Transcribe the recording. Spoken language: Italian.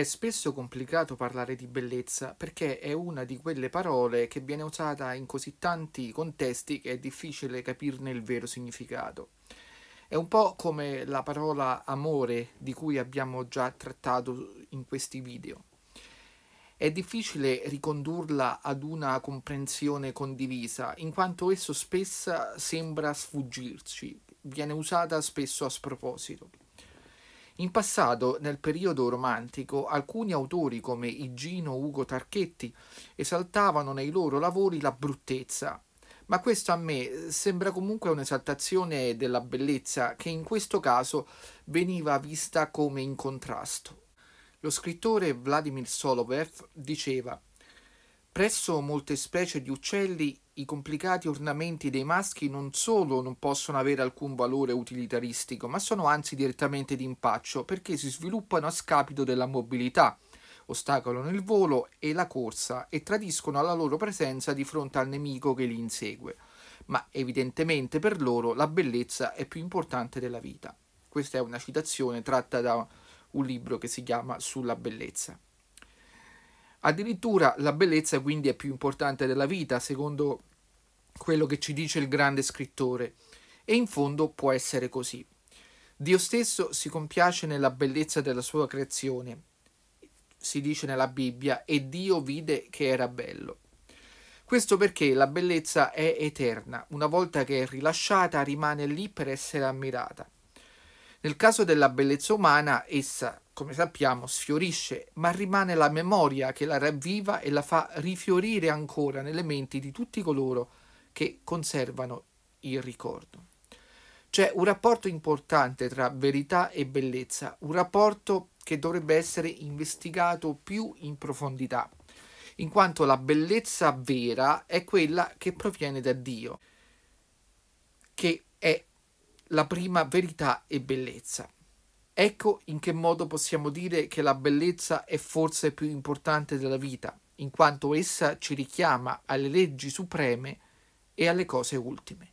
È spesso complicato parlare di bellezza perché è una di quelle parole che viene usata in così tanti contesti che è difficile capirne il vero significato. È un po' come la parola amore di cui abbiamo già trattato in questi video. È difficile ricondurla ad una comprensione condivisa, in quanto esso spesso sembra sfuggirci, viene usata spesso a sproposito. In passato, nel periodo romantico, alcuni autori come Igino Ugo Tarchetti esaltavano nei loro lavori la bruttezza, ma questo a me sembra comunque un'esaltazione della bellezza che in questo caso veniva vista come in contrasto. Lo scrittore Vladimir Solovev diceva Presso molte specie di uccelli i complicati ornamenti dei maschi non solo non possono avere alcun valore utilitaristico, ma sono anzi direttamente d'impaccio perché si sviluppano a scapito della mobilità, ostacolano il volo e la corsa e tradiscono la loro presenza di fronte al nemico che li insegue. Ma evidentemente per loro la bellezza è più importante della vita. Questa è una citazione tratta da un libro che si chiama Sulla bellezza. Addirittura la bellezza quindi è più importante della vita, secondo quello che ci dice il grande scrittore, e in fondo può essere così. Dio stesso si compiace nella bellezza della sua creazione, si dice nella Bibbia, e Dio vide che era bello. Questo perché la bellezza è eterna, una volta che è rilasciata rimane lì per essere ammirata. Nel caso della bellezza umana, essa come sappiamo, sfiorisce, ma rimane la memoria che la ravviva e la fa rifiorire ancora nelle menti di tutti coloro che conservano il ricordo. C'è un rapporto importante tra verità e bellezza, un rapporto che dovrebbe essere investigato più in profondità, in quanto la bellezza vera è quella che proviene da Dio, che è la prima verità e bellezza. Ecco in che modo possiamo dire che la bellezza è forse più importante della vita, in quanto essa ci richiama alle leggi supreme e alle cose ultime.